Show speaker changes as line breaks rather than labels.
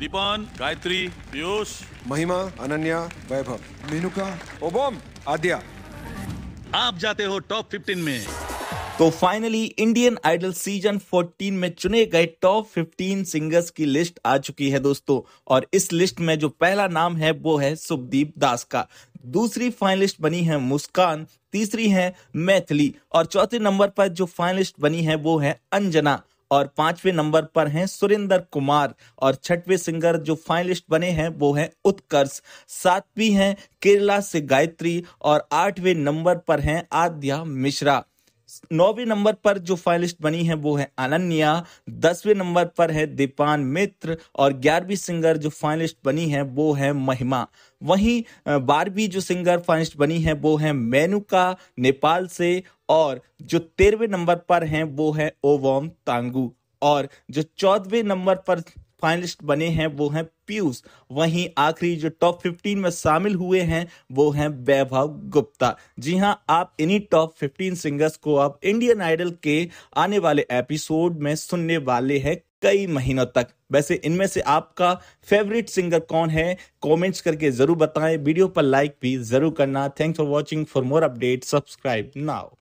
दीपान गायत्री पीयूष महिमा अनन्या वैभव मीनुका ओबोम आद्या आप जाते हो टॉप 15 में तो फाइनली इंडियन आइडल सीजन 14 में चुने गए टॉप 15 सिंगर्स की लिस्ट आ चुकी है दोस्तों और इस लिस्ट में जो पहला नाम है वो है सुखदीप दास का दूसरी फाइनलिस्ट बनी है मुस्कान तीसरी है मैथिली और चौथे नंबर पर जो फाइनलिस्ट बनी है वो है अंजना और पांचवें नंबर पर हैं सुरेंद्र कुमार और छठवें सिंगर जो फाइनलिस्ट बने हैं वो हैं उत्कर्ष सातवीं हैं केरला से गायत्री और आठवें नंबर पर हैं आद्या मिश्रा नौवे नंबर पर जो फाइनलिस्ट बनी है वो है अनन्या दसवें नंबर पर है दीपान मित्र और ग्यारहवीं सिंगर जो फाइनलिस्ट बनी है वो है महिमा वहीं बारहवीं जो सिंगर फाइनलिस्ट बनी है वो है मेनुका नेपाल से और जो तेरहवें नंबर पर हैं वो है ओवम तांगू और जो चौदहवें नंबर पर फाइनलिस्ट बने हैं वो हैं पीयूष वहीं आखिरी जो टॉप 15 में शामिल हुए हैं वो हैं वैभव गुप्ता जी हाँ आप इन्हीं टॉप 15 सिंगर्स को आप इंडियन आइडल के आने वाले एपिसोड में सुनने वाले हैं कई महीनों तक वैसे इनमें से आपका फेवरेट सिंगर कौन है कमेंट्स करके जरूर बताएं वीडियो पर लाइक भी जरूर करना thanks for watching for more update subscribe now